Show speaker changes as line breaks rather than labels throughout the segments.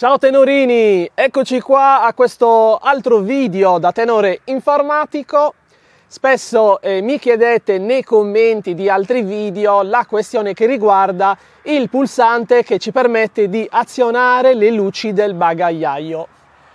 Ciao tenorini, eccoci qua a questo altro video da tenore informatico. Spesso eh, mi chiedete nei commenti di altri video la questione che riguarda il pulsante che ci permette di azionare le luci del bagagliaio.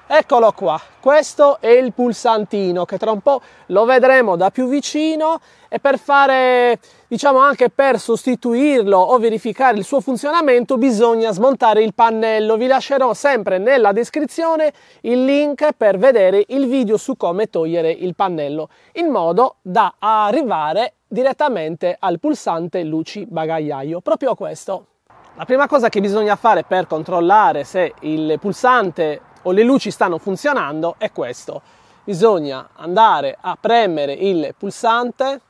Eccolo qua, questo è il pulsantino che tra un po' lo vedremo da più vicino e per fare, diciamo anche per sostituirlo o verificare il suo funzionamento bisogna smontare il pannello. Vi lascerò sempre nella descrizione il link per vedere il video su come togliere il pannello in modo da arrivare direttamente al pulsante luci bagagliaio, proprio questo. La prima cosa che bisogna fare per controllare se il pulsante o le luci stanno funzionando è questo. Bisogna andare a premere il pulsante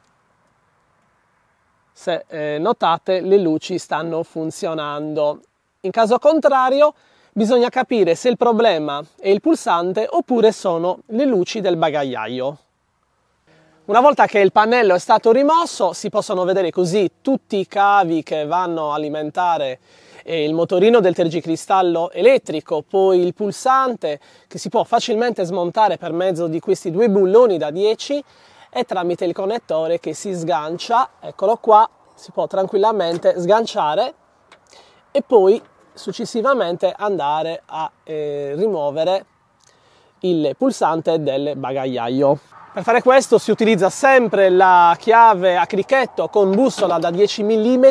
se eh, notate le luci stanno funzionando. In caso contrario bisogna capire se il problema è il pulsante oppure sono le luci del bagagliaio. Una volta che il pannello è stato rimosso si possono vedere così tutti i cavi che vanno a alimentare eh, il motorino del tergicristallo elettrico, poi il pulsante che si può facilmente smontare per mezzo di questi due bulloni da 10 e tramite il connettore che si sgancia, eccolo qua, si può tranquillamente sganciare e poi successivamente andare a eh, rimuovere il pulsante del bagagliaio. Per fare questo si utilizza sempre la chiave a crichetto con bussola da 10 mm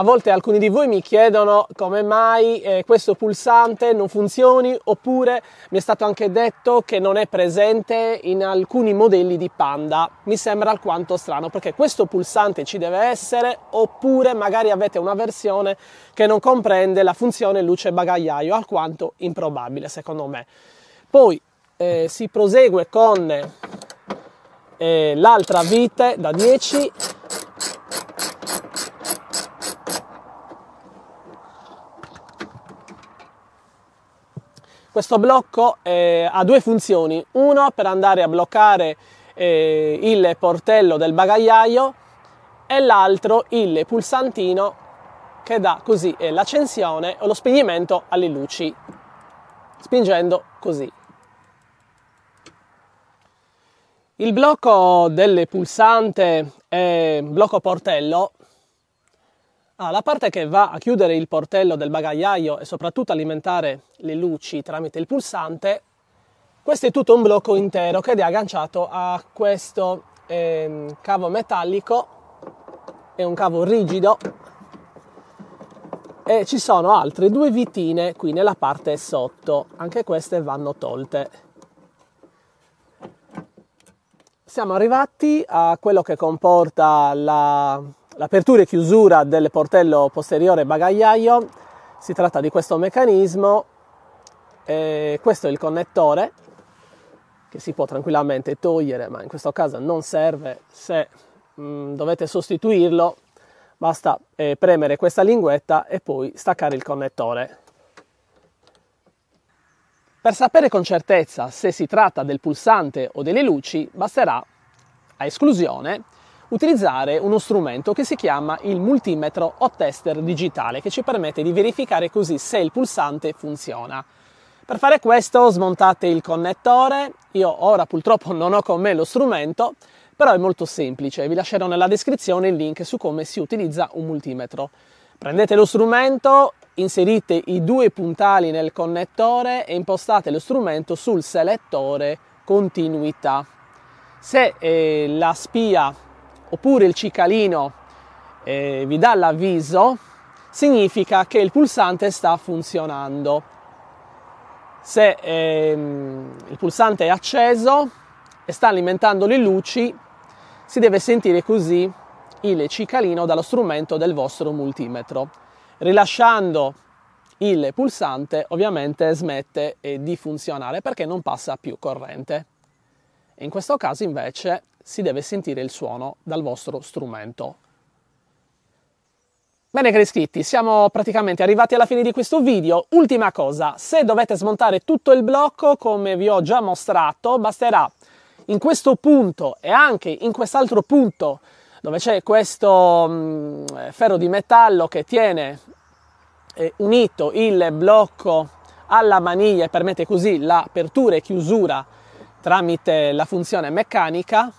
A volte alcuni di voi mi chiedono come mai eh, questo pulsante non funzioni oppure mi è stato anche detto che non è presente in alcuni modelli di Panda. Mi sembra alquanto strano perché questo pulsante ci deve essere oppure magari avete una versione che non comprende la funzione luce bagagliaio, alquanto improbabile secondo me. Poi eh, si prosegue con eh, l'altra vite da 10 Questo blocco eh, ha due funzioni, uno per andare a bloccare eh, il portello del bagagliaio e l'altro il pulsantino che dà così eh, l'accensione o lo spegnimento alle luci, spingendo così. Il blocco del pulsante e blocco portello Ah, la parte che va a chiudere il portello del bagagliaio e soprattutto alimentare le luci tramite il pulsante, questo è tutto un blocco intero che è agganciato a questo eh, cavo metallico, è un cavo rigido e ci sono altre due vitine qui nella parte sotto, anche queste vanno tolte. Siamo arrivati a quello che comporta la L'apertura e chiusura del portello posteriore bagagliaio, si tratta di questo meccanismo, e questo è il connettore che si può tranquillamente togliere, ma in questo caso non serve se mh, mm, dovete sostituirlo, basta eh, premere questa linguetta e poi staccare il connettore. Per sapere con certezza se si tratta del pulsante o delle luci, basterà, a esclusione, utilizzare uno strumento che si chiama il multimetro o tester digitale che ci permette di verificare così se il pulsante funziona. Per fare questo smontate il connettore, io ora purtroppo non ho con me lo strumento, però è molto semplice, vi lascerò nella descrizione il link su come si utilizza un multimetro. Prendete lo strumento, inserite i due puntali nel connettore e impostate lo strumento sul selettore continuità. Se eh, la spia oppure il cicalino eh, vi dà l'avviso, significa che il pulsante sta funzionando. Se ehm, il pulsante è acceso e sta alimentando le luci, si deve sentire così il cicalino dallo strumento del vostro multimetro. Rilasciando il pulsante ovviamente smette eh, di funzionare perché non passa più corrente. In questo caso invece si deve sentire il suono dal vostro strumento. Bene cari iscritti, siamo praticamente arrivati alla fine di questo video. Ultima cosa, se dovete smontare tutto il blocco, come vi ho già mostrato, basterà in questo punto e anche in quest'altro punto dove c'è questo mh, mm, ferro di metallo che tiene eh, unito il blocco alla maniglia e permette così l'apertura e chiusura tramite la funzione meccanica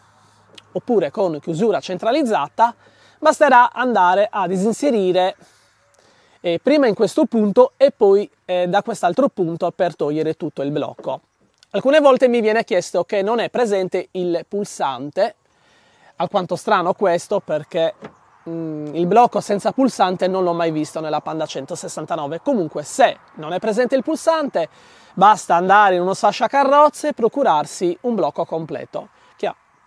oppure con chiusura centralizzata, basterà andare a disinserire eh, prima in questo punto e poi eh, da quest'altro punto per togliere tutto il blocco. Alcune volte mi viene chiesto che non è presente il pulsante, alquanto strano questo perché mh, mm, il blocco senza pulsante non l'ho mai visto nella Panda 169. Comunque se non è presente il pulsante basta andare in uno sascia carrozze e procurarsi un blocco completo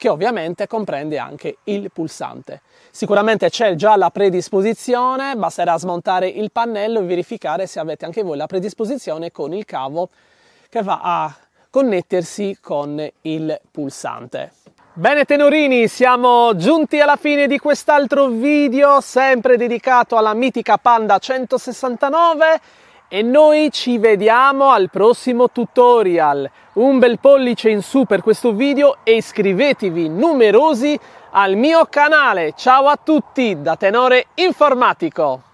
che ovviamente comprende anche il pulsante. Sicuramente c'è già la predisposizione, basterà smontare il pannello e verificare se avete anche voi la predisposizione con il cavo che va a connettersi con il pulsante. Bene tenorini, siamo giunti alla fine di quest'altro video, sempre dedicato alla mitica Panda 169 e noi ci vediamo al prossimo tutorial. Un bel pollice in su per questo video e iscrivetevi numerosi al mio canale. Ciao a tutti da Tenore Informatico!